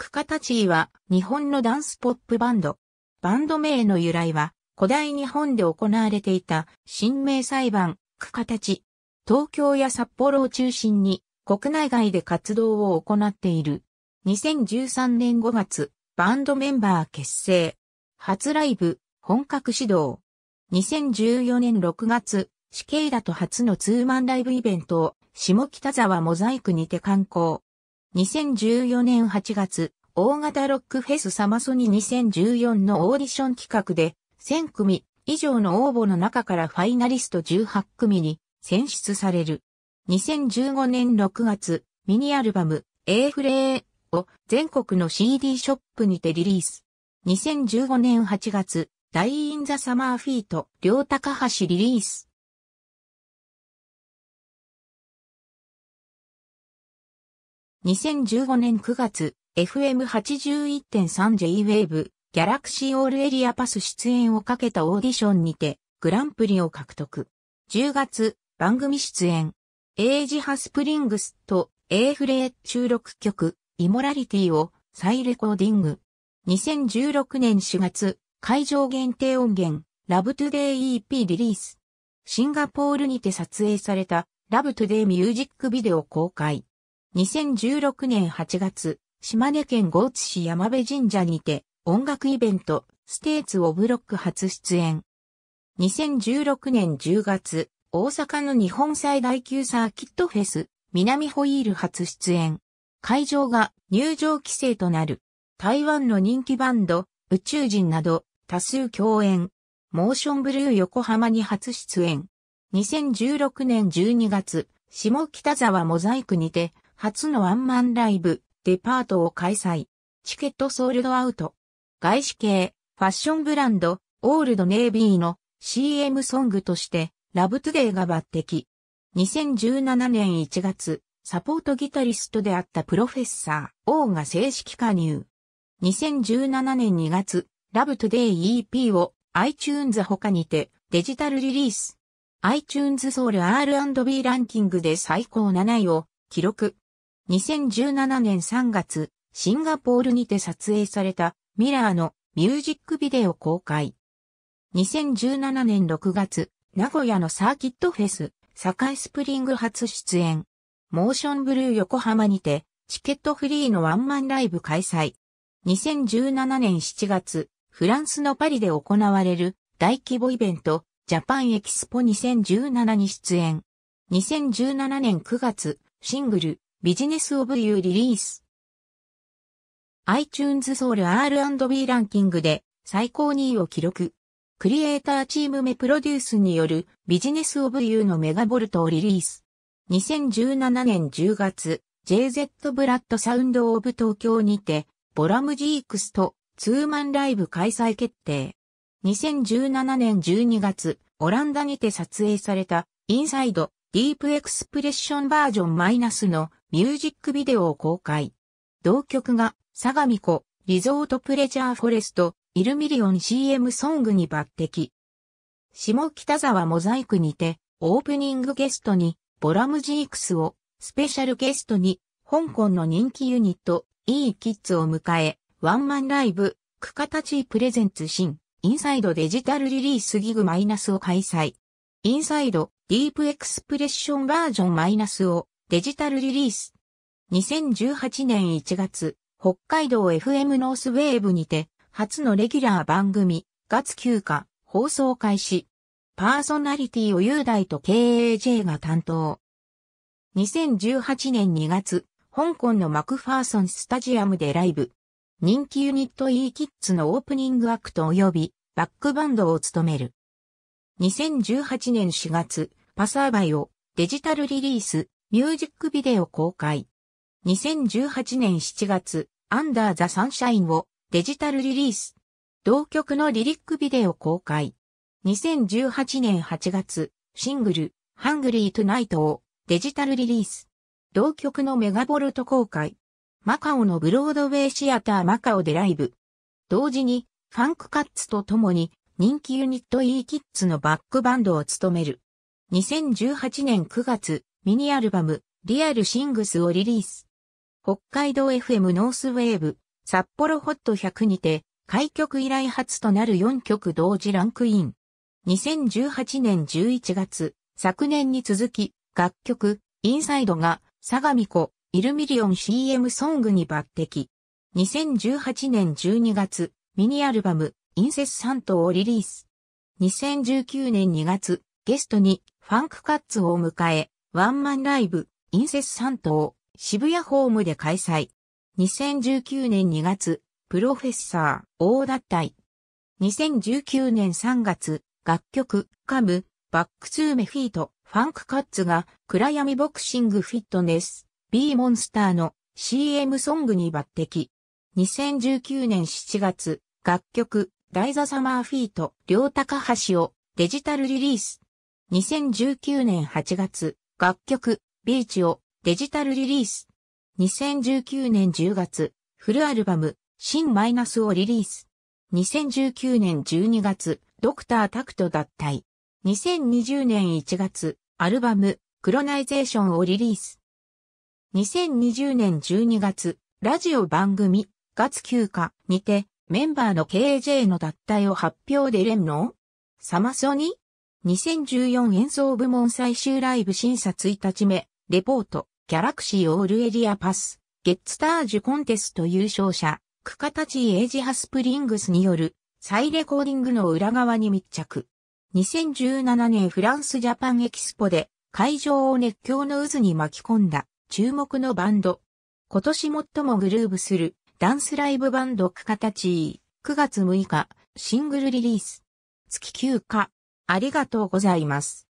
クカタチーは日本のダンスポップバンド。バンド名の由来は古代日本で行われていた新名裁判、クカタチ。東京や札幌を中心に国内外で活動を行っている。2013年5月、バンドメンバー結成。初ライブ、本格始動。2014年6月、死刑だと初のツーマンライブイベントを下北沢モザイクにて観光。2014年8月、大型ロックフェスサマソニ2014のオーディション企画で、1000組以上の応募の中からファイナリスト18組に選出される。2015年6月、ミニアルバム A フレーを全国の CD ショップにてリリース。2015年8月、ダイインザサマーフィート、両高橋リリース。2015年9月、FM81.3JWAVE、ギャラクシーオールエリアパス出演をかけたオーディションにて、グランプリを獲得。10月、番組出演。エイジハスプリングスと A フレー収録曲、イモラリティを再レコーディング。2016年4月、会場限定音源、ラブトゥデイ EP リリース。シンガポールにて撮影された、ラブトゥデイミュージックビデオ公開。2016年8月、島根県豪津市山部神社にて、音楽イベント、ステーツ・オブ・ロック初出演。2016年10月、大阪の日本最大級サーキットフェス、南ホイール初出演。会場が入場規制となる。台湾の人気バンド、宇宙人など多数共演。モーションブルー横浜に初出演。2016年12月、下北沢モザイクにて初のワンマンライブ、デパートを開催。チケットソールドアウト。外資系、ファッションブランド、オールドネイビーの CM ソングとして、ラブトゥデイが抜擢。2017年1月、サポートギタリストであったプロフェッサー、王が正式加入。2017年2月、ラブトゥデイ EP を iTunes 他にてデジタルリリース。iTunes ソウル R&B ランキングで最高7位を記録。2017年3月、シンガポールにて撮影されたミラーのミュージックビデオ公開。2017年6月、名古屋のサーキットフェス、堺スプリング初出演。モーションブルー横浜にて、チケットフリーのワンマンライブ開催。2017年7月、フランスのパリで行われる大規模イベント、ジャパンエキスポ2017に出演。2017年9月、シングル、ビジネスオブユーリリース。iTunes ソウル R&B ランキングで最高2位を記録。クリエイターチームメプロデュースによるビジネスオブユーのメガボルトをリリース。2017年10月、JZ ブラッドサウンドオブ東京にて、ボラムジークスとツーマンライブ開催決定。2017年12月、オランダにて撮影されたインサイドディープエクスプレッションバージョンマイナスのミュージックビデオを公開。同曲が相模湖リゾートプレジャーフォレストイルミリオン CM ソングに抜擢。下北沢モザイクにてオープニングゲストにボラムジークスをスペシャルゲストに香港の人気ユニット E キッズを迎えワンマンライブクカタチープレゼンツ新インサイドデジタルリリースギグマイナスを開催。インサイド、ディープエクスプレッションバージョンマイナスをデジタルリリース。2018年1月、北海道 FM ノースウェーブにて、初のレギュラー番組、月休暇、放送開始。パーソナリティを雄大と KAJ が担当。2018年2月、香港のマクファーソンスタジアムでライブ。人気ユニット e キッズのオープニングアクト及びバックバンドを務める。2018年4月、パサーバイをデジタルリリース、ミュージックビデオ公開。2018年7月、アンダーザサンシャインをデジタルリリース。同曲のリリックビデオ公開。2018年8月、シングル、ハングリートゥナイトをデジタルリリース。同曲のメガボルト公開。マカオのブロードウェイシアターマカオでライブ。同時に、ファンクカッツと共に人気ユニット e キッズのバックバンドを務める。2018年9月、ミニアルバム、リアルシングスをリリース。北海道 FM ノースウェーブ、札幌ホット100にて、開局以来初となる4曲同時ランクイン。2018年11月、昨年に続き、楽曲、インサイドが、相模湖、イルミリオン CM ソングに抜擢。2018年12月、ミニアルバム、インセスサントをリリース。2019年2月、ゲストにファンクカッツを迎え、ワンマンライブ、インセスサントを渋谷ホームで開催。2019年2月、プロフェッサー、大脱退。2019年3月、楽曲、カム、バックツーメフィート、ファンクカッツが、暗闇ボクシングフィットネス、B モンスターの CM ソングに抜擢。2019年7月、楽曲、イザ・サマーフィート、両高橋をデジタルリリース。2019年8月、楽曲、ビーチをデジタルリリース。2019年10月、フルアルバム、シン・マイナスをリリース。2019年12月、ドクタータクト脱退。2020年1月、アルバム、クロナイゼーションをリリース。2020年12月、ラジオ番組、月休暇にて、メンバーの KJ の脱退を発表でれんのサマソニ ?2014 演奏部門最終ライブ審査1日目、レポート、ギャラクシーオールエリアパス、ゲッツタージュコンテスト優勝者、クカタチエイジハスプリングスによる再レコーディングの裏側に密着。2017年フランスジャパンエキスポで会場を熱狂の渦に巻き込んだ注目のバンド。今年最もグルーブするダンスライブバンドクカタチー9月6日シングルリリース月休暇ありがとうございます。